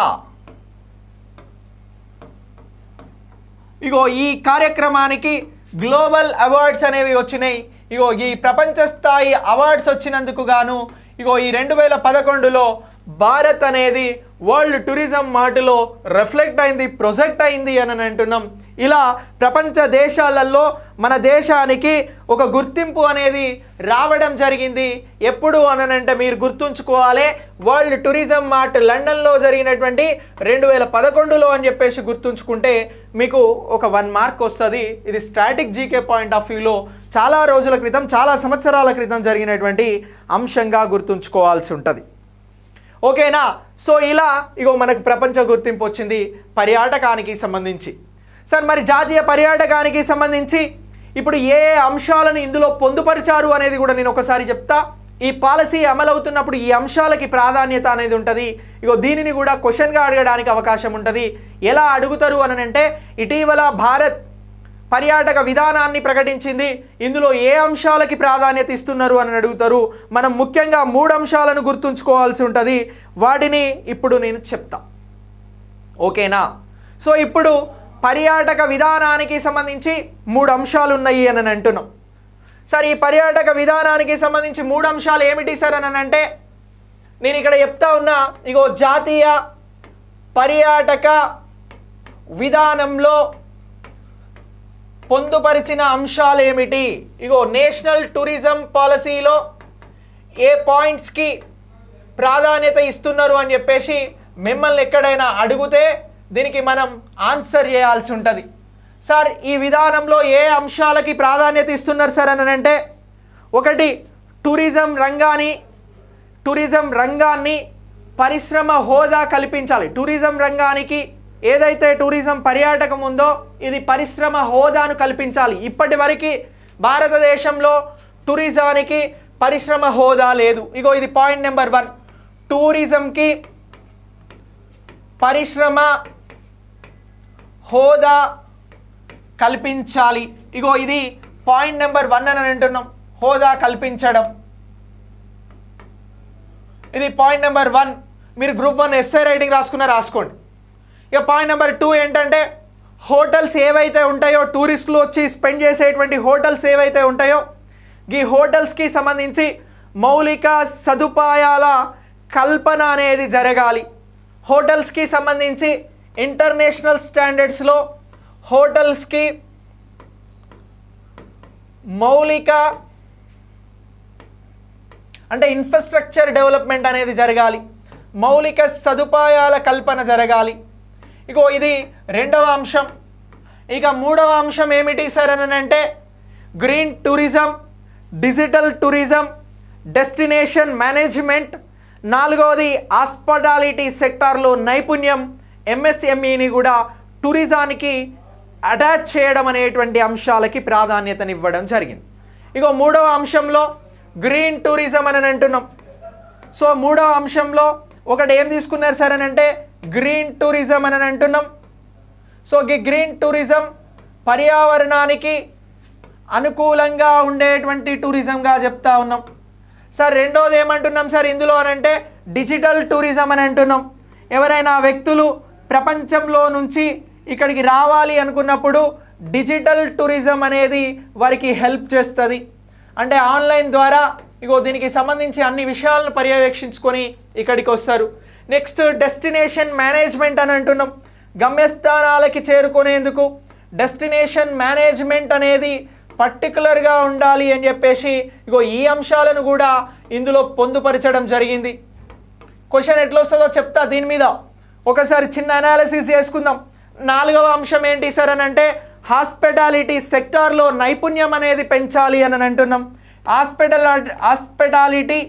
ఇగో ఈ కార్యక్రమానికి గ్లోబల్ అవార్డ్స్ అనేవి వచ్చినాయి ఇగో ఈ ప్రపంచ స్థాయి అవార్డ్స్ వచ్చినందుకు గాను ఇగో ఈ రెండు వేల పదకొండులో భారత్ అనేది వరల్డ్ టూరిజం మాటలో రిఫ్లెక్ట్ అయింది ప్రొజెక్ట్ అయింది అని అంటున్నాం ఇలా ప్రపంచ దేశాలలో మన దేశానికి ఒక గుర్తింపు అనేది రావడం జరిగింది ఎప్పుడు అంటే మీరు గుర్తుంచుకోవాలి వరల్డ్ టూరిజం మార్ట్ లండన్లో జరిగినటువంటి రెండు వేల పదకొండులో అని చెప్పేసి గుర్తుంచుకుంటే మీకు ఒక వన్ మార్క్ వస్తుంది ఇది స్ట్రాటిక్ జీకే పాయింట్ ఆఫ్ వ్యూలో చాలా రోజుల క్రితం చాలా సంవత్సరాల క్రితం జరిగినటువంటి అంశంగా గుర్తుంచుకోవాల్సి ఉంటుంది ఓకేనా సో ఇలా ఇగో మనకు ప్రపంచ గుర్తింపు వచ్చింది పర్యాటకానికి సంబంధించి సార్ మరి జాతీయ పర్యాటకానికి సంబంధించి ఇప్పుడు ఏ అంశాలను ఇందులో పొందుపరిచారు అనేది కూడా నేను ఒకసారి చెప్తా ఈ పాలసీ అమలవుతున్నప్పుడు ఈ అంశాలకి ప్రాధాన్యత అనేది ఉంటుంది ఇగో దీనిని కూడా క్వశ్చన్గా అడగడానికి అవకాశం ఉంటుంది ఎలా అడుగుతారు అనంటే ఇటీవల భారత్ పర్యాటక విధానాన్ని ప్రకటించింది ఇందులో ఏ అంశాలకి ప్రాధాన్యత ఇస్తున్నారు అని అడుగుతారు మనం ముఖ్యంగా మూడు అంశాలను గుర్తుంచుకోవాల్సి ఉంటుంది వాటిని ఇప్పుడు నేను చెప్తా ఓకేనా సో ఇప్పుడు పర్యాటక విధానానికి సంబంధించి మూడు అంశాలు ఉన్నాయి అని అంటున్నాం సార్ ఈ పర్యాటక విధానానికి సంబంధించి మూడు అంశాలు ఏమిటి సార్ అని అంటే నేను ఇక్కడ చెప్తా ఉన్నా ఇగో జాతీయ పర్యాటక విధానంలో పొందుపరిచిన అంశాలేమిటి ఇగో నేషనల్ టూరిజం పాలసీలో ఏ పాయింట్స్కి ప్రాధాన్యత ఇస్తున్నారు అని చెప్పేసి మిమ్మల్ని ఎక్కడైనా అడిగితే దీనికి మనం ఆన్సర్ చేయాల్సి ఉంటుంది సార్ ఈ విధానంలో ఏ అంశాలకి ప్రాధాన్యత ఇస్తున్నారు సార్ అని అంటే ఒకటి టూరిజం రంగాన్ని టూరిజం రంగాన్ని పరిశ్రమ హోదా కల్పించాలి టూరిజం రంగానికి ఏదైతే టూరిజం పర్యాటకం ఉందో ఇది పరిశ్రమ హోదాను కల్పించాలి ఇప్పటి వరకు భారతదేశంలో టూరిజానికి పరిశ్రమ హోదా లేదు ఇగో ఇది పాయింట్ నెంబర్ వన్ టూరిజంకి పరిశ్రమ హోదా కల్పించాలి ఇగో ఇది పాయింట్ నెంబర్ వన్ అని అంటున్నాం హోదా కల్పించడం ఇది పాయింట్ నెంబర్ వన్ మీరు గ్రూప్ వన్ ఎస్ఐ రైటింగ్ రాసుకున్న రాసుకోండి ఇక పాయింట్ నెంబర్ టూ ఏంటంటే హోటల్స్ ఏవైతే ఉంటాయో టూరిస్టులు వచ్చి స్పెండ్ చేసేటువంటి హోటల్స్ ఏవైతే ఉంటాయో ఈ హోటల్స్కి సంబంధించి మౌలిక సదుపాయాల కల్పన అనేది జరగాలి హోటల్స్కి సంబంధించి ఇంటర్నేషనల్ స్టాండర్డ్స్లో హోటల్స్కి మౌలిక అంటే ఇన్ఫ్రాస్ట్రక్చర్ డెవలప్మెంట్ అనేది జరగాలి మౌలిక సదుపాయాల కల్పన జరగాలి ఇగో ఇది రెండవ అంశం ఇక మూడవ అంశం ఏమిటి సార్ అని అంటే green tourism digital tourism destination management నాలుగవది హాస్పిటాలిటీ సెక్టార్లో నైపుణ్యం ఎంఎస్ఎంఈని కూడా టూరిజానికి అటాచ్ చేయడం అనేటువంటి అంశాలకి ప్రాధాన్యతనివ్వడం జరిగింది ఇక మూడవ అంశంలో గ్రీన్ టూరిజం అని అంటున్నాం సో మూడవ అంశంలో ఒకటి ఏం తీసుకున్నారు సార్ అని అంటే గ్రీన్ టూరిజం అని అంటున్నాం సో ఈ గ్రీన్ టూరిజం పర్యావరణానికి అనుకూలంగా ఉండేటువంటి టూరిజంగా చెప్తా ఉన్నాం సార్ రెండోది ఏమంటున్నాం సార్ ఇందులో అంటే డిజిటల్ టూరిజం అని అంటున్నాం ఎవరైనా వ్యక్తులు ప్రపంచంలో నుంచి ఇక్కడికి రావాలి అనుకున్నప్పుడు డిజిటల్ టూరిజం అనేది వారికి హెల్ప్ చేస్తుంది అంటే ఆన్లైన్ ద్వారా ఇగో దీనికి సంబంధించి అన్ని విషయాలను పర్యవేక్షించుకొని ఇక్కడికి వస్తారు నెక్స్ట్ డెస్టినేషన్ మేనేజ్మెంట్ అని అంటున్నాం గమ్యస్థానాలకి చేరుకునేందుకు డెస్టినేషన్ మేనేజ్మెంట్ అనేది పర్టికులర్గా ఉండాలి అని చెప్పేసి ఇగో ఈ అంశాలను కూడా ఇందులో పొందుపరచడం జరిగింది క్వశ్చన్ ఎట్లా వస్తుందో చెప్తా దీని మీద ఒకసారి చిన్న అనాలిసిస్ చేసుకుందాం నాలుగవ అంశం ఏంటి సార్ అని అంటే హాస్పిటాలిటీ సెక్టార్లో నైపుణ్యం అనేది పెంచాలి అని అంటున్నాం హాస్పిటల్ హాస్పిటాలిటీ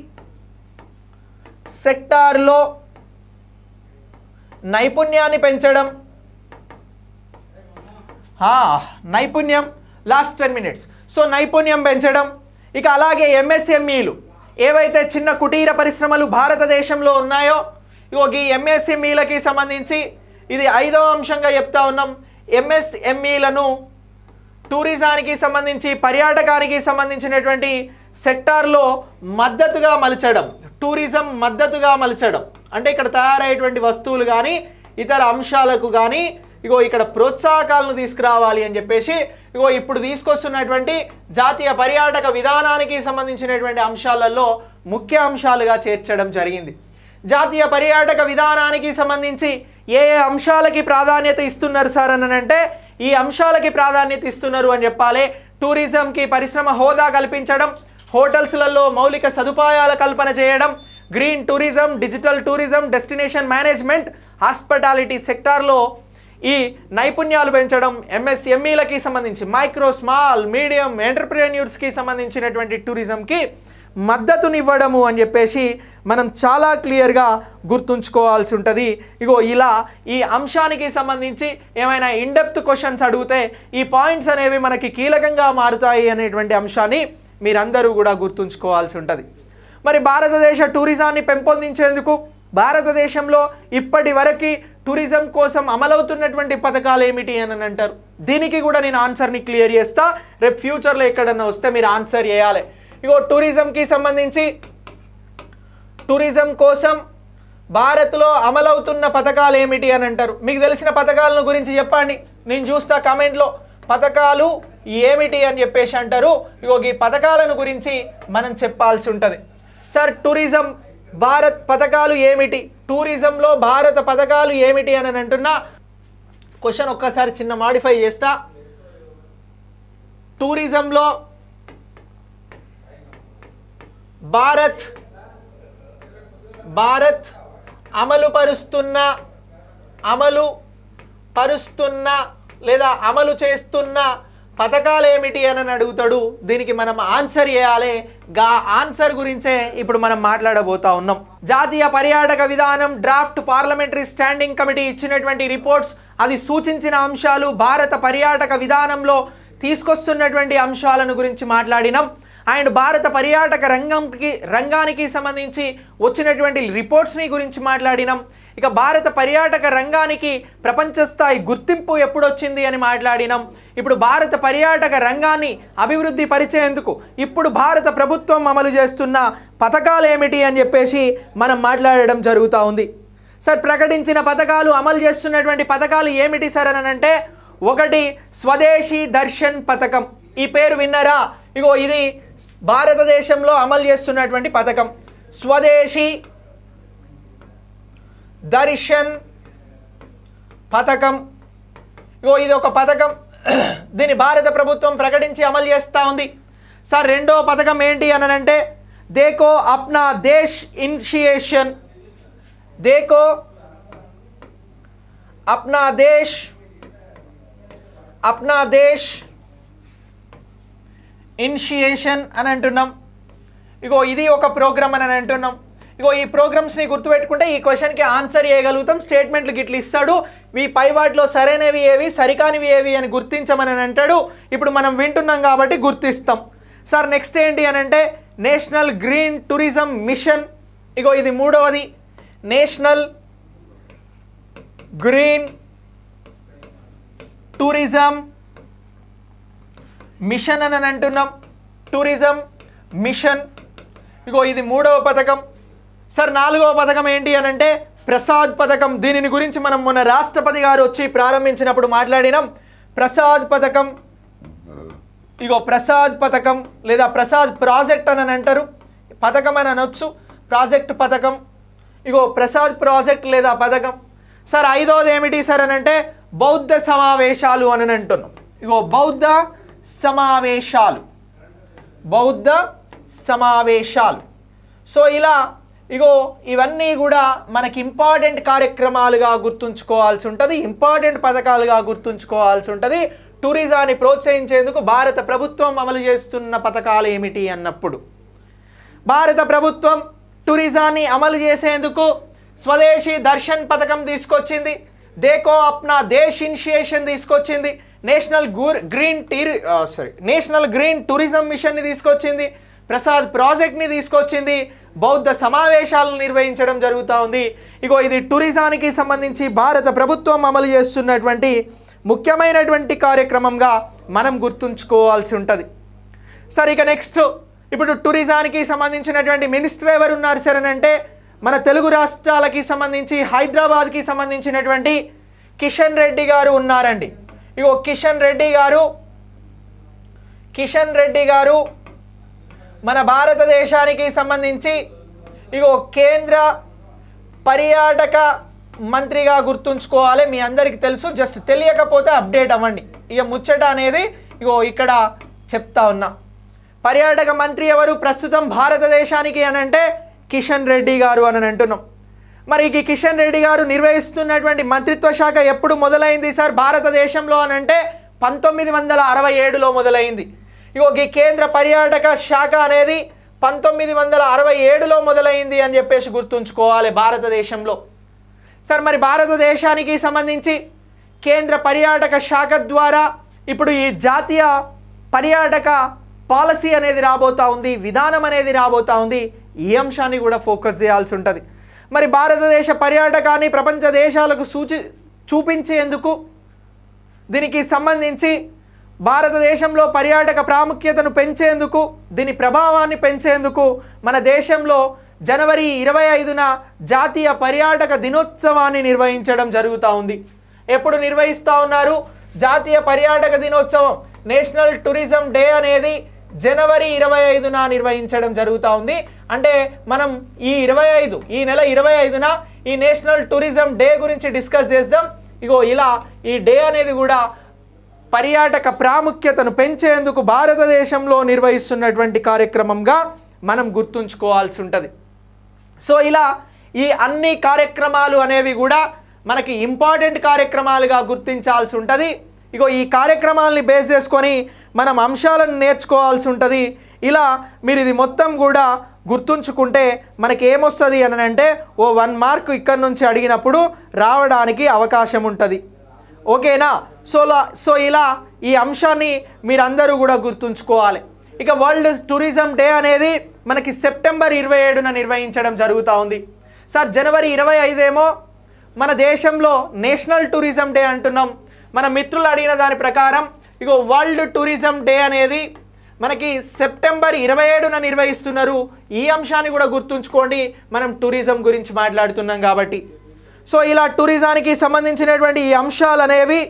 సెక్టార్లో నైపుణ్యాన్ని పెంచడం నైపుణ్యం లాస్ట్ టెన్ మినిట్స్ సో నైపుణ్యం పెంచడం ఇక అలాగే ఎంఎస్ఎంఈలు e ఏవైతే చిన్న కుటీర పరిశ్రమలు భారతదేశంలో ఉన్నాయో ఇగో ఈ ఎంఎస్ఎంఈలకి e సంబంధించి ఇది ఐదవ అంశంగా చెప్తా ఉన్నాం ఎంఎస్ఎంఈలను e టూరిజానికి సంబంధించి పర్యాటకానికి సంబంధించినటువంటి సెక్టార్లో మద్దతుగా మలచడం టూరిజం మద్దతుగా మలచడం అంటే ఇక్కడ తయారయ్యేటువంటి వస్తువులు కానీ ఇతర అంశాలకు కానీ ఇగో ఇక్కడ ప్రోత్సాహకాలను తీసుకురావాలి అని చెప్పేసి ఇగో ఇప్పుడు తీసుకొస్తున్నటువంటి జాతీయ పర్యాటక విధానానికి సంబంధించినటువంటి అంశాలలో ముఖ్య అంశాలుగా చేర్చడం జరిగింది జాతీయ పర్యాటక విధానానికి సంబంధించి ఏ ఏ అంశాలకి ప్రాధాన్యత ఇస్తున్నారు సార్ అని అంటే ఈ అంశాలకి ప్రాధాన్యత ఇస్తున్నారు అని చెప్పాలి టూరిజంకి పరిశ్రమ హోదా కల్పించడం హోటల్స్లలో మౌలిక సదుపాయాల కల్పన చేయడం green tourism digital tourism destination management hospitality సెక్టార్లో ఈ నైపుణ్యాలు పెంచడం ఎంఎస్ఎంఈలకి సంబంధించి మైక్రో స్మాల్ మీడియం ఎంటర్ప్రెన్యూర్స్కి సంబంధించినటువంటి టూరిజంకి మద్దతునివ్వడము అని చెప్పేసి మనం చాలా క్లియర్గా గుర్తుంచుకోవాల్సి ఉంటుంది ఇగో ఇలా ఈ అంశానికి సంబంధించి ఏమైనా ఇన్డెప్త్ క్వశ్చన్స్ అడిగితే ఈ పాయింట్స్ అనేవి మనకి కీలకంగా మారుతాయి అనేటువంటి అంశాన్ని మీరందరూ కూడా గుర్తుంచుకోవాల్సి ఉంటుంది మరి భారతదేశ టూరిజాన్ని పెంపొందించేందుకు భారతదేశంలో ఇప్పటి వరకు టూరిజం కోసం అమలవుతున్నటువంటి పథకాలు ఏమిటి అని అంటారు దీనికి కూడా నేను ఆన్సర్ని క్లియర్ చేస్తా రేపు ఫ్యూచర్లో ఎక్కడన్నా వస్తే మీరు ఆన్సర్ చేయాలి ఇగో టూరిజంకి సంబంధించి టూరిజం కోసం భారత్లో అమలవుతున్న పథకాలు ఏమిటి అని అంటారు మీకు తెలిసిన పథకాలను గురించి చెప్పండి నేను చూస్తా కామెంట్లో పథకాలు ఏమిటి అని చెప్పేసి అంటారు ఇగో ఈ పథకాలను గురించి మనం చెప్పాల్సి ఉంటుంది సార్ టూరిజం భారత్ పథకాలు ఏమిటి టూరిజంలో భారత పథకాలు ఏమిటి అని అంటున్నా క్వశ్చన్ ఒక్కసారి చిన్న మాడిఫై చేస్తా టూరిజంలో భారత్ భారత్ అమలు పరుస్తున్న అమలు పరుస్తున్న లేదా అమలు చేస్తున్న పథకాలు ఏమిటి అని అడుగుతాడు దీనికి మనం ఆన్సర్ చేయాలి గా ఆన్సర్ గురించే ఇప్పుడు మనం మాట్లాడబోతా ఉన్నాం జాతీయ పర్యాటక విధానం డ్రాఫ్ట్ పార్లమెంటరీ స్టాండింగ్ కమిటీ ఇచ్చినటువంటి రిపోర్ట్స్ అది సూచించిన అంశాలు భారత పర్యాటక విధానంలో తీసుకొస్తున్నటువంటి అంశాలను గురించి మాట్లాడినాం అండ్ భారత పర్యాటక రంగంకి రంగానికి సంబంధించి వచ్చినటువంటి రిపోర్ట్స్ని గురించి మాట్లాడినాం ఇక భారత పర్యాటక రంగానికి ప్రపంచ స్థాయి గుర్తింపు ఎప్పుడొచ్చింది అని మాట్లాడినాం ఇప్పుడు భారత పర్యాటక రంగాన్ని అభివృద్ధి పరిచేందుకు ఇప్పుడు భారత ప్రభుత్వం అమలు చేస్తున్న పథకాలు ఏమిటి అని చెప్పేసి మనం మాట్లాడడం జరుగుతూ ఉంది సార్ ప్రకటించిన పథకాలు అమలు చేస్తున్నటువంటి పథకాలు ఏమిటి సార్ అని అంటే ఒకటి స్వదేశీ దర్శన్ పథకం ఈ పేరు విన్నారా ఇగో ఇది భారతదేశంలో అమలు చేస్తున్నటువంటి పథకం స్వదేశీ దర్శన్ పథకం ఇగో ఇది ఒక పథకం దీన్ని భారత ప్రభుత్వం ప్రకటించి అమలు చేస్తూ ఉంది సార్ రెండో పథకం ఏంటి అనంటే దేకో అప్నా దేశ్ ఇనిషియేషన్ దేకో అప్నా దేశ్ అప్నా దేశ్ ఇనిషియేషన్ అని అంటున్నాం ఇగో ఇది ఒక ప్రోగ్రామ్ అని అంటున్నాం ఇగో ఈ ప్రోగ్రామ్స్ని గుర్తుపెట్టుకుంటే ఈ క్వశ్చన్కి ఆన్సర్ చేయగలుగుతాం స్టేట్మెంట్లు గిట్లు ఇస్తాడు ఈ పై వాటిలో సరైనవి ఏవి సరికానివి ఏవి అని గుర్తించమని అంటాడు ఇప్పుడు మనం వింటున్నాం కాబట్టి గుర్తిస్తాం సార్ నెక్స్ట్ ఏంటి అని అంటే నేషనల్ గ్రీన్ టూరిజం మిషన్ ఇగో ఇది మూడవది నేషనల్ గ్రీన్ టూరిజం మిషన్ అని అంటున్నాం టూరిజం మిషన్ ఇగో ఇది మూడవ పథకం సార్ నాలుగవ పథకం ఏంటి అని అంటే ప్రసాద్ పథకం దీనిని గురించి మనం మొన్న రాష్ట్రపతి గారు వచ్చి ప్రారంభించినప్పుడు మాట్లాడినాం ప్రసాద్ పథకం ఇగో ప్రసాద్ పథకం లేదా ప్రసాద్ ప్రాజెక్ట్ అని అంటారు పథకం అని అనొచ్చు ప్రాజెక్ట్ పథకం ఇగో ప్రసాద్ ప్రాజెక్ట్ లేదా పథకం సార్ ఐదోది ఏమిటి సార్ అని అంటే బౌద్ధ సమావేశాలు అని అంటున్నాం ఇగో బౌద్ధ సమావేశాలు బౌద్ధ సమావేశాలు సో ఇలా ఇగో ఇవన్నీ కూడా మనకి ఇంపార్టెంట్ కార్యక్రమాలుగా గుర్తుంచుకోవాల్సి ఉంటుంది ఇంపార్టెంట్ పథకాలుగా గుర్తుంచుకోవాల్సి ఉంటుంది టూరిజాన్ని ప్రోత్సహించేందుకు భారత ప్రభుత్వం అమలు చేస్తున్న పథకాలు ఏమిటి అన్నప్పుడు భారత ప్రభుత్వం టూరిజాన్ని అమలు చేసేందుకు స్వదేశీ దర్శన్ పథకం తీసుకొచ్చింది దేకో అప్నా దేశ్ ఇనిషియేషన్ తీసుకొచ్చింది నేషనల్ గూర్ green sorry national green tourism మిషన్ని తీసుకొచ్చింది ప్రసాద్ ప్రాజెక్ట్ని తీసుకొచ్చింది బౌద్ధ సమావేశాలను నిర్వహించడం జరుగుతూ ఉంది ఇగో ఇది టూరిజానికి సంబంధించి భారత ప్రభుత్వం అమలు చేస్తున్నటువంటి ముఖ్యమైనటువంటి కార్యక్రమంగా మనం గుర్తుంచుకోవాల్సి ఉంటుంది సరే ఇక నెక్స్ట్ ఇప్పుడు టూరిజానికి సంబంధించినటువంటి మినిస్టర్ ఎవరు ఉన్నారు అంటే మన తెలుగు రాష్ట్రాలకి సంబంధించి హైదరాబాద్కి సంబంధించినటువంటి కిషన్ రెడ్డి గారు ఉన్నారండి ఇగో కిషన్ రెడ్డి గారు కిషన్ రెడ్డి గారు మన భారతదేశానికి సంబంధించి ఇగో కేంద్ర పర్యాటక మంత్రిగా గుర్తుంచుకోవాలి మీ అందరికి తెలుసు జస్ట్ తెలియకపోతే అప్డేట్ అవ్వండి ఇక ముచ్చట అనేది ఇగో ఇక్కడ చెప్తా ఉన్నా పర్యాటక మంత్రి ఎవరు ప్రస్తుతం భారతదేశానికి అనంటే కిషన్ రెడ్డి గారు అని అంటున్నాం మరి ఈ కిషన్ రెడ్డి గారు నిర్వహిస్తున్నటువంటి మంత్రిత్వ శాఖ ఎప్పుడు మొదలైంది సార్ భారతదేశంలో అనంటే పంతొమ్మిది వందల అరవై ఏడులో మొదలైంది ఇగో ఈ కేంద్ర పర్యాటక శాఖ అనేది పంతొమ్మిది వందల అరవై ఏడులో మొదలైంది అని చెప్పేసి గుర్తుంచుకోవాలి భారతదేశంలో సార్ మరి భారతదేశానికి సంబంధించి కేంద్ర పర్యాటక శాఖ ద్వారా ఇప్పుడు ఈ జాతీయ పర్యాటక పాలసీ అనేది రాబోతూ ఉంది విధానం అనేది రాబోతూ ఉంది ఈ అంశాన్ని కూడా ఫోకస్ చేయాల్సి ఉంటుంది మరి భారతదేశ పర్యాటకాన్ని ప్రపంచ దేశాలకు సూచి చూపించేందుకు దీనికి సంబంధించి భారతదేశంలో పర్యాటక ప్రాముఖ్యతను పెంచేందుకు దీని ప్రభావాన్ని పెంచేందుకు మన దేశంలో జనవరి ఇరవై ఐదున జాతీయ పర్యాటక దినోత్సవాన్ని నిర్వహించడం జరుగుతూ ఉంది ఎప్పుడు నిర్వహిస్తూ ఉన్నారు జాతీయ పర్యాటక దినోత్సవం నేషనల్ టూరిజం డే అనేది జనవరి ఇరవై ఐదున నిర్వహించడం జరుగుతూ ఉంది అంటే మనం ఈ ఇరవై ఐదు ఈ నెల ఇరవై ఐదున ఈ నేషనల్ టూరిజం డే గురించి డిస్కస్ చేద్దాం ఇగో ఇలా ఈ డే అనేది కూడా పర్యాటక ప్రాముఖ్యతను పెంచేందుకు భారతదేశంలో నిర్వహిస్తున్నటువంటి కార్యక్రమంగా మనం గుర్తుంచుకోవాల్సి ఉంటుంది సో ఇలా ఈ అన్ని కార్యక్రమాలు అనేవి కూడా మనకి ఇంపార్టెంట్ కార్యక్రమాలుగా గుర్తించాల్సి ఉంటుంది ఇగో ఈ కార్యక్రమాలని బేస్ చేసుకొని మనం అంశాలను నేర్చుకోవాల్సి ఉంటుంది ఇలా మీరు ఇది మొత్తం కూడా గుర్తుంచుకుంటే మనకి ఏమొస్తుంది అని అంటే ఓ వన్ మార్క్ ఇక్కడ నుంచి అడిగినప్పుడు రావడానికి అవకాశం ఉంటుంది ఓకేనా సో సో ఇలా ఈ అంశాన్ని మీరందరూ కూడా గుర్తుంచుకోవాలి ఇక వరల్డ్ టూరిజం డే అనేది మనకి సెప్టెంబర్ ఇరవై ఏడున నిర్వహించడం జరుగుతూ ఉంది సార్ జనవరి ఇరవై ఐదేమో మన దేశంలో నేషనల్ టూరిజం డే అంటున్నాం మన మిత్రులు అడిగిన దాని ప్రకారం ఇగో వరల్డ్ టూరిజం డే అనేది మనకి సెప్టెంబర్ ఇరవై ఏడున నిర్వహిస్తున్నారు ఈ అంశాన్ని కూడా గుర్తుంచుకోండి మనం టూరిజం గురించి మాట్లాడుతున్నాం కాబట్టి సో ఇలా టూరిజానికి సంబంధించినటువంటి ఈ అంశాలు అనేవి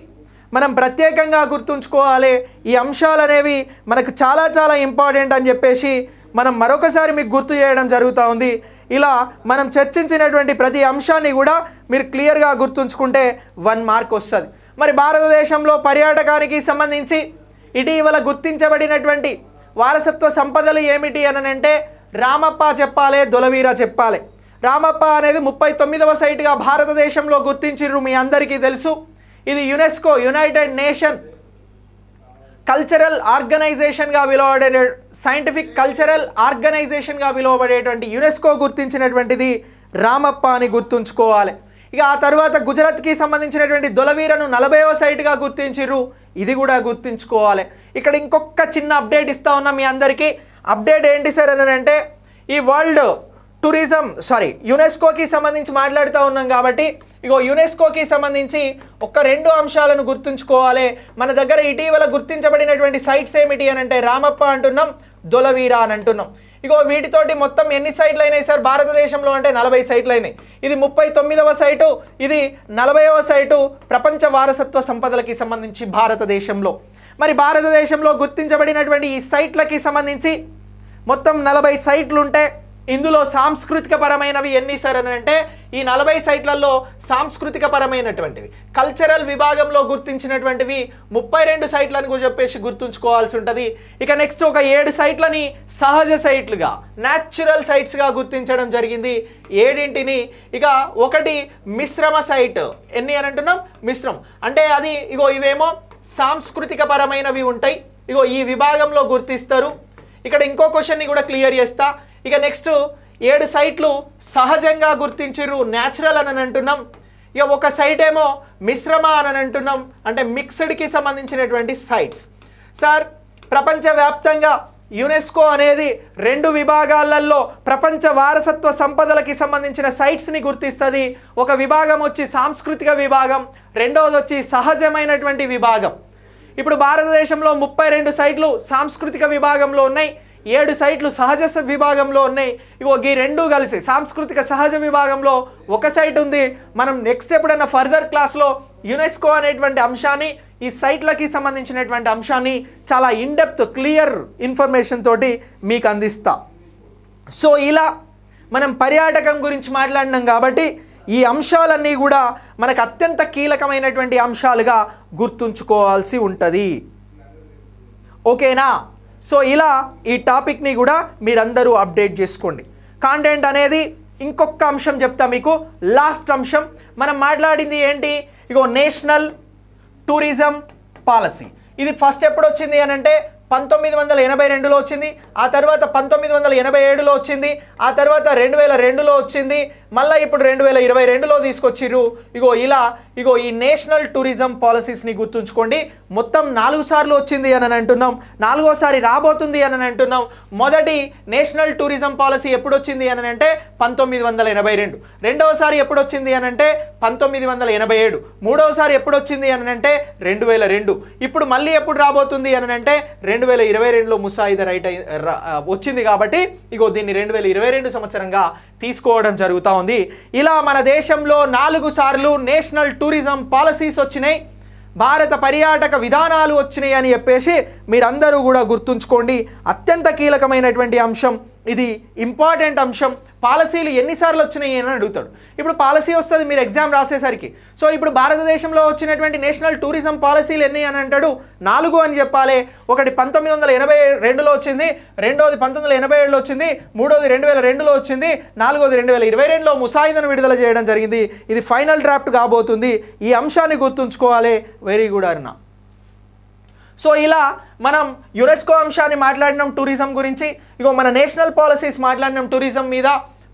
మనం ప్రత్యేకంగా గుర్తుంచుకోవాలి ఈ అంశాలు అనేవి మనకు చాలా చాలా ఇంపార్టెంట్ అని చెప్పేసి మనం మరొకసారి మీకు గుర్తు చేయడం జరుగుతూ ఉంది ఇలా మనం చర్చించినటువంటి ప్రతి అంశాన్ని కూడా మీరు క్లియర్గా గుర్తుంచుకుంటే వన్ మార్క్ వస్తుంది మరి భారతదేశంలో పర్యాటకానికి సంబంధించి ఇటీవల గుర్తించబడినటువంటి వారసత్వ సంపదలు ఏమిటి అననంటే రామప్ప చెప్పాలి దొలవీరా చెప్పాలి రామప్ప అనేది ముప్పై తొమ్మిదవ సైట్గా భారతదేశంలో గుర్తించిర్రు మీ అందరికీ తెలుసు ఇది యునెస్కో యునైటెడ్ నేషన్ కల్చరల్ ఆర్గనైజేషన్గా పిలువబడే సైంటిఫిక్ కల్చరల్ ఆర్గనైజేషన్గా పిలువబడేటువంటి యునెస్కో గుర్తించినటువంటిది రామప్ప అని గుర్తుంచుకోవాలి ఇక ఆ తర్వాత గుజరాత్కి సంబంధించినటువంటి దొలవీరను నలభైవ సైట్గా గుర్తించిర్రు ఇది కూడా గుర్తుంచుకోవాలి ఇక్కడ ఇంకొక చిన్న అప్డేట్ ఇస్తా ఉన్నా మీ అందరికీ అప్డేట్ ఏంటి సార్ అని అంటే ఈ వరల్డ్ టూరిజం సారీ యునెస్కోకి సంబంధించి మాట్లాడుతూ ఉన్నాం కాబట్టి ఇగో యునెస్కోకి సంబంధించి ఒక్క రెండు అంశాలను గుర్తుంచుకోవాలి మన దగ్గర ఇటీవల గుర్తించబడినటువంటి సైట్స్ ఏమిటి అని అంటే రామప్ప అంటున్నాం దొలవీరా అని అంటున్నాం ఇగో వీటితోటి మొత్తం ఎన్ని సైట్లు అయినాయి సార్ భారతదేశంలో అంటే నలభై సైట్లు అయినాయి ఇది ముప్పై తొమ్మిదవ సైటు ఇది నలభైవ సైటు ప్రపంచ వారసత్వ సంపదలకి సంబంధించి భారతదేశంలో మరి భారతదేశంలో గుర్తించబడినటువంటి ఈ సైట్లకి సంబంధించి మొత్తం నలభై సైట్లు ఉంటే ఇందులో సాంస్కృతిక పరమైనవి ఎన్ని సార్ అని అంటే ఈ నలభై సైట్లలో సాంస్కృతిక పరమైనటువంటివి కల్చరల్ విభాగంలో గుర్తించినటువంటివి ముప్పై రెండు సైట్లను చెప్పేసి గుర్తుంచుకోవాల్సి ఉంటుంది ఇక నెక్స్ట్ ఒక ఏడు సైట్లని సహజ సైట్లుగా న్యాచురల్ సైట్స్గా గుర్తించడం జరిగింది ఏడింటిని ఇక ఒకటి మిశ్రమ సైట్ ఎన్ని అని అంటున్నాం మిశ్రం అంటే అది ఇగో ఇవేమో సాంస్కృతిక పరమైనవి ఉంటాయి ఇగో ఈ విభాగంలో గుర్తిస్తారు ఇక్కడ ఇంకో క్వశ్చన్ని కూడా క్లియర్ చేస్తా ఇక నెక్స్ట్ ఏడు సైట్లు సహజంగా గుర్తించరు న్యాచురల్ అని అంటున్నాం ఇక ఒక సైట్ ఏమో మిశ్రమ అని అంటున్నాం అంటే మిక్స్డ్కి సంబంధించినటువంటి సైట్స్ సార్ ప్రపంచవ్యాప్తంగా యునెస్కో అనేది రెండు విభాగాలలో ప్రపంచ వారసత్వ సంపదలకి సంబంధించిన సైట్స్ని గుర్తిస్తుంది ఒక విభాగం వచ్చి సాంస్కృతిక విభాగం రెండవది వచ్చి సహజమైనటువంటి విభాగం ఇప్పుడు భారతదేశంలో ముప్పై రెండు సైట్లు సాంస్కృతిక విభాగంలో ఉన్నాయి ఏడు సైట్లు సహజ విభాగంలో ఉన్నాయి ఇవో ఈ రెండు కలిసి సాంస్కృతిక సహజ విభాగంలో ఒక సైట్ ఉంది మనం నెక్స్ట్ ఎప్పుడైనా ఫర్దర్ క్లాస్లో యునెస్కో అనేటువంటి అంశాన్ని ఈ సైట్లకి సంబంధించినటువంటి అంశాన్ని చాలా ఇన్డెప్త్ క్లియర్ ఇన్ఫర్మేషన్ తోటి మీకు అందిస్తా సో ఇలా మనం పర్యాటకం గురించి మాట్లాడినాం కాబట్టి ఈ అంశాలన్నీ కూడా మనకు అత్యంత కీలకమైనటువంటి అంశాలుగా గుర్తుంచుకోవాల్సి ఉంటుంది ఓకేనా సో ఇలా ఈ టాపిక్ని కూడా మీరందరూ అప్డేట్ చేసుకోండి కాంటెంట్ అనేది ఇంకొక అంశం చెప్తా మీకు లాస్ట్ అంశం మనం మాట్లాడింది ఏంటి ఇగో నేషనల్ టూరిజం పాలసీ ఇది ఫస్ట్ ఎప్పుడు వచ్చింది అని అంటే పంతొమ్మిది వందల ఎనభై రెండులో వచ్చింది ఆ తర్వాత పంతొమ్మిది వందల ఎనభై ఏడులో వచ్చింది ఆ తర్వాత రెండు వేల రెండులో వచ్చింది మళ్ళీ ఇప్పుడు రెండు వేల ఇరవై రెండులో తీసుకొచ్చిర్రు ఇగో ఇలా ఇగో ఈ నేషనల్ టూరిజం పాలసీస్ని గుర్తుంచుకోండి మొత్తం నాలుగు సార్లు వచ్చింది అని అంటున్నాం నాలుగోసారి రాబోతుంది అని అంటున్నాం మొదటి నేషనల్ టూరిజం పాలసీ ఎప్పుడు వచ్చింది అని అంటే పంతొమ్మిది వందల ఎనభై రెండు రెండవసారి ఎప్పుడు వచ్చింది అని అంటే పంతొమ్మిది వందల ఎనభై ఏడు మూడవసారి ఎప్పుడు వచ్చింది అని అంటే రెండు వేల రెండు ఇప్పుడు మళ్ళీ ఎప్పుడు రాబోతుంది అని అంటే రెండు వేల ఇరవై రెండులో ముసాయిదా రైట్ వచ్చింది కాబట్టి ఇగో దీన్ని రెండు వేల ఇరవై రెండు సంవత్సరంగా తీసుకోవడం జరుగుతూ ఉంది ఇలా మన దేశంలో నాలుగు సార్లు నేషనల్ టూరిజం పాలసీస్ వచ్చినాయి భారత పర్యాటక విధానాలు వచ్చినాయి అని చెప్పేసి మీరందరూ కూడా గుర్తుంచుకోండి అత్యంత కీలకమైనటువంటి అంశం ఇది ఇంపార్టెంట్ అంశం పాలసీలు ఎన్నిసార్లు వచ్చినాయి అని అడుగుతాడు ఇప్పుడు పాలసీ వస్తుంది మీరు ఎగ్జామ్ రాసేసరికి సో ఇప్పుడు భారతదేశంలో వచ్చినటువంటి నేషనల్ టూరిజం పాలసీలు ఎన్ని అని అంటాడు నాలుగు అని చెప్పాలి ఒకటి పంతొమ్మిది వందల ఎనభై రెండులో వచ్చింది రెండోది పంతొమ్మిది వందల ఎనభై ఏడులో వచ్చింది మూడోది రెండు వేల రెండులో వచ్చింది నాలుగోది రెండు వేల ఇరవై రెండులో ముసాయిదను విడుదల చేయడం జరిగింది ఇది ఫైనల్ డ్రాఫ్ట్ కాబోతుంది ఈ అంశాన్ని గుర్తుంచుకోవాలి వెరీ గుడ్ అరుణ సో ఇలా మనం యునెస్కో అంశాన్ని మాట్లాడినాం టూరిజం గురించి ఇగో మన నేషనల్ పాలసీస్ మాట్లాడినాం టూరిజం మీద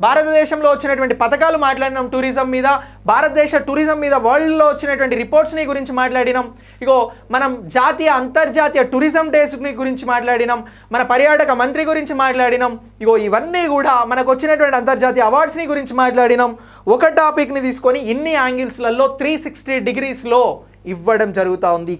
భారతదేశంలో వచ్చినటువంటి పథకాలు మాట్లాడినాం టూరిజం మీద భారతదేశ టూరిజం మీద వరల్డ్లో వచ్చినటువంటి రిపోర్ట్స్ని గురించి మాట్లాడినాం ఇగో మనం జాతీయ అంతర్జాతీయ టూరిజం డేస్ని గురించి మాట్లాడినాం మన పర్యాటక మంత్రి గురించి మాట్లాడినాం ఇగో ఇవన్నీ కూడా మనకు వచ్చినటువంటి అంతర్జాతీయ అవార్డ్స్ని గురించి మాట్లాడినాం ఒక టాపిక్ని తీసుకొని ఇన్ని యాంగిల్స్లలో త్రీ సిక్స్టీ డిగ్రీస్లో ఇవ్వడం జరుగుతూ ఉంది